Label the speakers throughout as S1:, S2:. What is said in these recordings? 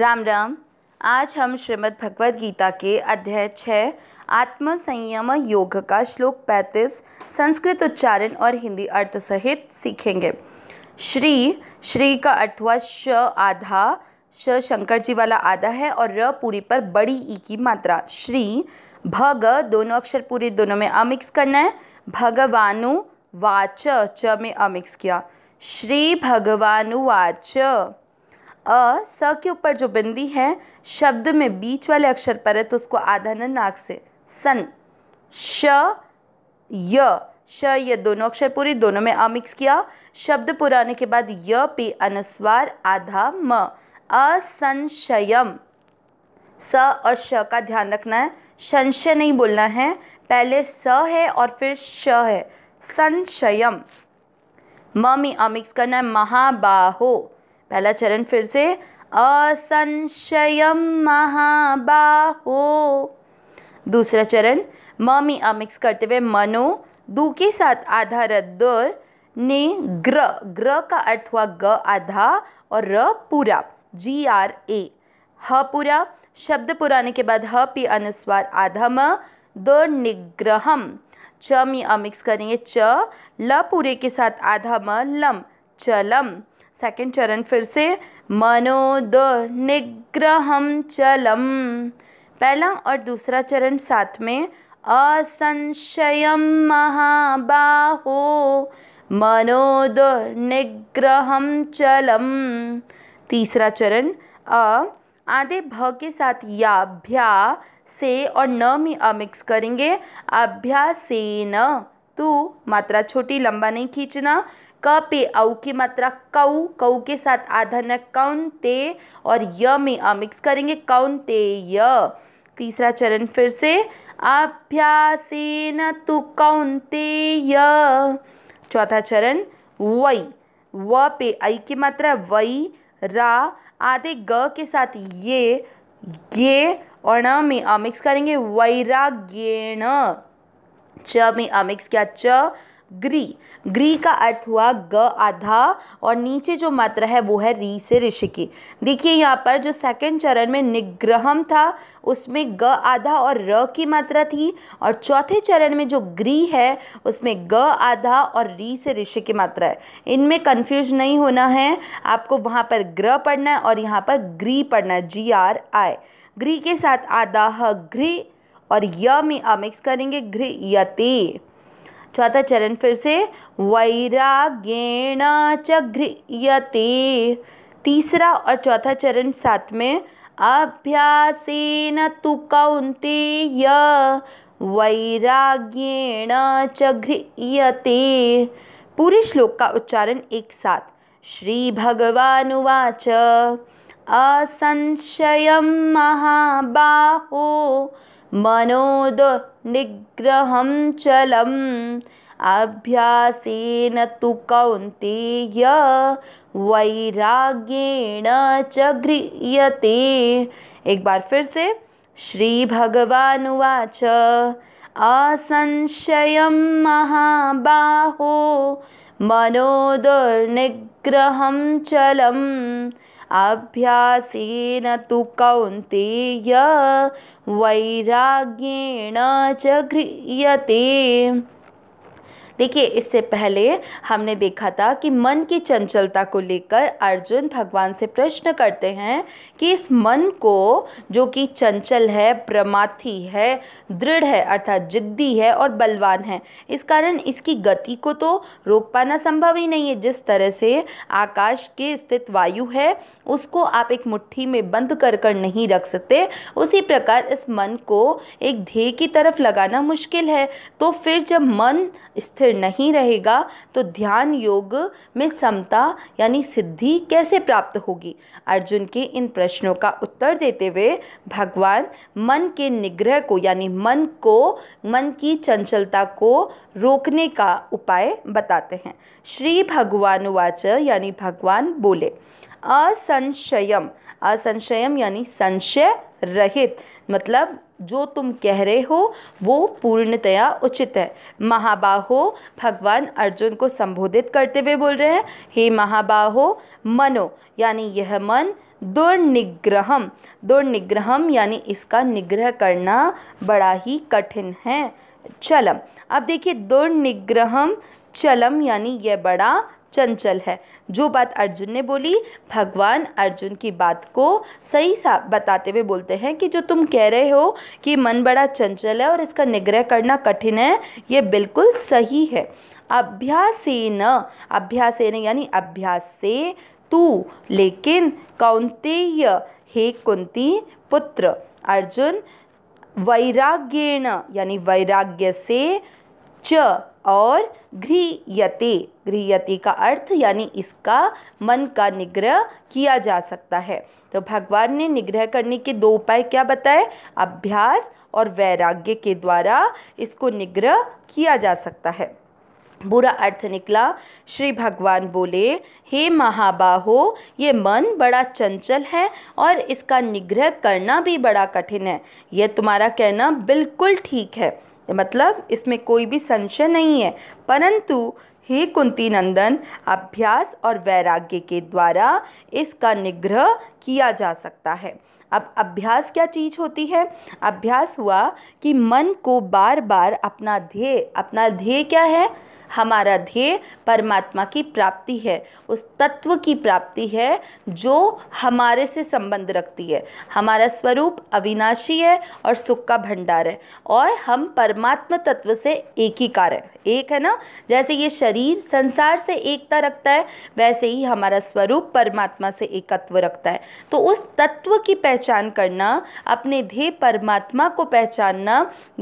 S1: राम राम आज हम श्रीमद् भगवद गीता के अध्याय छः आत्म संयम योग का श्लोक पैंतीस संस्कृत उच्चारण और हिंदी अर्थ सहित सीखेंगे श्री श्री का अर्थ हुआ श आधा श शंकर जी वाला आधा है और र पूरी पर बड़ी ई की मात्रा श्री भग दोनों अक्षर पूरे दोनों में अमिक्स करना है भगवानु वाच च में अमिक्स किया श्री भगवानुवाच अ स के ऊपर जो बिंदी है शब्द में बीच वाले अक्षर पर है तो उसको आधा न नाक से सन श य श य दोनों अक्षर पूरी दोनों में अमिक्स किया शब्द पुराने के बाद य पे अनुस्वार आधा म असंशयम स और श का ध्यान रखना है संशय नहीं बोलना है पहले स है और फिर श है संशयम म में अमिक्स करना है महाबाहो पहला चरण फिर से असंशयम महाबाहो दूसरा चरण ममी अमिक्स करते हुए मनो दू के साथ आधा रद्दर ने ग्र ग्र का अर्थ हुआ ग आधा और र पूरा जी आर ए ह पूरा शब्द पुराने के बाद ह पी अनुस्वार आधा म द निग्रहम च मी अमिक्स करेंगे च ल पूरे के साथ आधा म लम चलम सेकंड चरण फिर से मनोद निग्रहम चलम पहला और दूसरा चरण साथ में असंशयम महाबाहो मनोद निग्रहम चलम तीसरा चरण अ आधे भ के साथ याभ्या से और न में अ करेंगे अभ्यासेन तू मात्रा छोटी लंबा नहीं खींचना क पे औ की मात्रा कऊ कऊ के साथ आधा न कौन ते और य में अ मिक्स करेंगे कौन ते य तीसरा चरण फिर से न तु कौन ते य चौथा चरण वई व पे ऐ की मात्रा वई रा आधे ग के साथ ये ये और न में अमिक्स करेंगे करेंगे वैराग्येण च में अमिक्स क्या च ग्री ग्री का अर्थ हुआ ग आधा और नीचे जो मात्रा है वो है री से ऋषि की देखिए यहाँ पर जो सेकंड चरण में निग्रहम था उसमें ग आधा और र की मात्रा थी और चौथे चरण में जो ग्री है उसमें ग आधा और री से ऋषि की मात्रा है इनमें कन्फ्यूज नहीं होना है आपको वहाँ पर ग्र पढ़ना है और यहाँ पर ग्री पढ़ना है जी आर आई ग्री के साथ आधा ह और य में अमिक्स करेंगे घृ यते चौथा चरण फिर से वैरागेणा चघ्रियते तीसरा और चौथा चरण साथ में न तु कौंते वैराग्येण चघ्रियते पूरे श्लोक का उच्चारण एक साथ श्री भगवानुवाच असंशय महाबाहो मनोद निग्रहं चलम् अभ्यासेन तु कौन्तेय वैराग्येण च गृह्यते एक बार फिर से श्री भगवान उवाच असंशयं महाबाहो मनोदुर्निग्रहं चलम् अभ्यासेन तु कौन्तेय वैराग्येण च गृह्यते देखिए इससे पहले हमने देखा था कि मन की चंचलता को लेकर अर्जुन भगवान से प्रश्न करते हैं कि इस मन को जो कि चंचल है प्रमाथी है दृढ़ है अर्थात जिद्दी है और बलवान है इस कारण इसकी गति को तो रोक पाना संभव ही नहीं है जिस तरह से आकाश के स्थित वायु है उसको आप एक मुट्ठी में बंद कर कर नहीं रख सकते उसी प्रकार इस मन को एक ध्येय की तरफ लगाना मुश्किल है तो फिर जब मन स्थिर नहीं रहेगा तो ध्यान योग में समता यानी सिद्धि कैसे प्राप्त होगी अर्जुन के इन प्रश्नों का उत्तर देते हुए भगवान मन के निग्रह को यानी मन को मन की चंचलता को रोकने का उपाय बताते हैं श्री भगवान वाच यानी भगवान बोले असंशयम असंशयम यानी संशय रहित मतलब जो तुम कह रहे हो वो पूर्णतया उचित है महाबाहो भगवान अर्जुन को संबोधित करते हुए बोल रहे हैं हे महाबाहो मनो यानी यह मन दुर्निग्रहम दुर्निग्रहम यानी इसका निग्रह करना बड़ा ही कठिन है चलम अब देखिए दुर्निग्रहम चलम यानी यह बड़ा चंचल है जो बात अर्जुन ने बोली भगवान अर्जुन की बात को सही सा बताते हुए बोलते हैं कि जो तुम कह रहे हो कि मन बड़ा चंचल है और इसका निग्रह करना कठिन है ये बिल्कुल सही है अभ्यास न यानी अभ्यास से तू लेकिन कौंतेय हे कुंती पुत्र अर्जुन वैराग्येण यानी वैराग्य से च और घृयते घृयते का अर्थ यानी इसका मन का निग्रह किया जा सकता है तो भगवान ने निग्रह करने के दो उपाय क्या बताए अभ्यास और वैराग्य के द्वारा इसको निग्रह किया जा सकता है बुरा अर्थ निकला श्री भगवान बोले हे महाबाहो ये मन बड़ा चंचल है और इसका निग्रह करना भी बड़ा कठिन है यह तुम्हारा कहना बिल्कुल ठीक है मतलब इसमें कोई भी संशय नहीं है परंतु हे कुंती नंदन अभ्यास और वैराग्य के द्वारा इसका निग्रह किया जा सकता है अब अभ्यास क्या चीज़ होती है अभ्यास हुआ कि मन को बार बार अपना ध्येय अपना ध्येय क्या है हमारा ध्येय परमात्मा की प्राप्ति है उस तत्व की प्राप्ति है जो हमारे से संबंध रखती है हमारा स्वरूप अविनाशी है और सुख का भंडार है और हम परमात्मा तत्व से एक ही एक है ना जैसे ये शरीर संसार से एकता रखता है वैसे ही हमारा स्वरूप परमात्मा से एकत्व रखता है तो उस तत्व की पहचान करना अपने ध्येय परमात्मा को पहचानना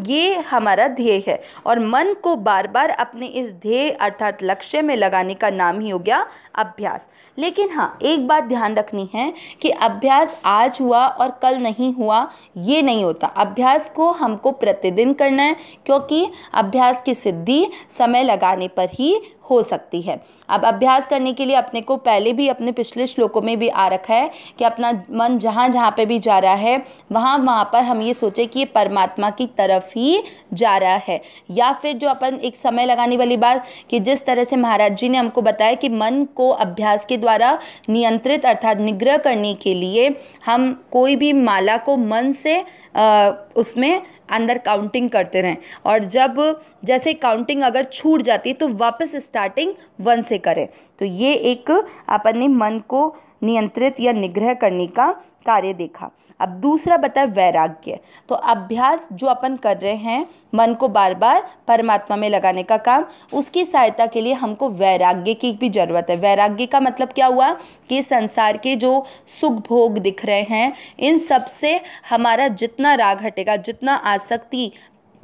S1: ये हमारा ध्येय है और मन को बार बार अपने इस ध्येय अर्थात लक्ष्य में लगाने का नाम ही हो गया अभ्यास लेकिन हाँ एक बात ध्यान रखनी है कि अभ्यास आज हुआ और कल नहीं हुआ ये नहीं होता अभ्यास को हमको प्रतिदिन करना है क्योंकि अभ्यास की सिद्धि समय लगाने पर ही हो सकती है अब अभ्यास करने के लिए अपने को पहले भी अपने पिछले श्लोकों में भी आ रखा है कि अपना मन जहाँ जहाँ पे भी जा रहा है वहाँ वहाँ पर हम ये सोचें कि ये परमात्मा की तरफ ही जा रहा है या फिर जो अपन एक समय लगाने वाली बात कि जिस तरह से महाराज जी ने हमको बताया कि मन को अभ्यास के द्वारा नियंत्रित अर्थात निग्रह करने के लिए हम कोई भी माला को मन से आ, उसमें अंदर काउंटिंग करते रहें और जब जैसे काउंटिंग अगर छूट जाती है तो वापस स्टार्टिंग वन से करें तो ये एक अपने मन को नियंत्रित या निग्रह करने का कार्य देखा अब दूसरा बताए वैराग्य तो अभ्यास जो अपन कर रहे हैं मन को बार बार परमात्मा में लगाने का काम उसकी सहायता के लिए हमको वैराग्य की भी ज़रूरत है वैराग्य का मतलब क्या हुआ कि संसार के जो सुख भोग दिख रहे हैं इन सब से हमारा जितना राग हटेगा जितना आसक्ति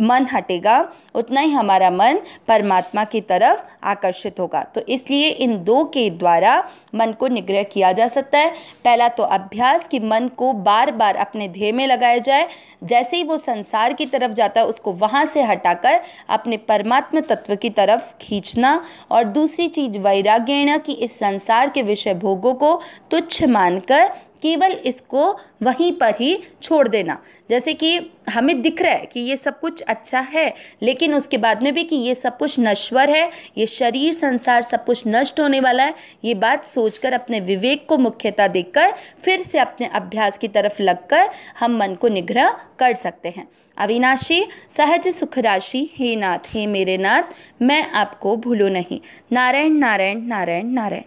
S1: मन हटेगा उतना ही हमारा मन परमात्मा की तरफ आकर्षित होगा तो इसलिए इन दो के द्वारा मन को निग्रह किया जा सकता है पहला तो अभ्यास कि मन को बार बार अपने ध्येय में लगाया जाए जैसे ही वो संसार की तरफ जाता है उसको वहाँ से हटाकर अपने परमात्मा तत्व की तरफ खींचना और दूसरी चीज वैराग्यण कि इस संसार के विषय भोगों को तुच्छ मानकर केवल इसको वहीं पर ही छोड़ देना जैसे कि हमें दिख रहा है कि ये सब कुछ अच्छा है लेकिन उसके बाद में भी कि ये सब कुछ नश्वर है ये शरीर संसार सब कुछ नष्ट होने वाला है ये बात सोचकर अपने विवेक को मुख्यता देकर फिर से अपने अभ्यास की तरफ लगकर हम मन को निग्रह कर सकते हैं अविनाशी सहज सुख राशि हे नाथ हे मेरे नाथ मैं आपको भूलो नहीं नारायण नारायण नारायण नारायण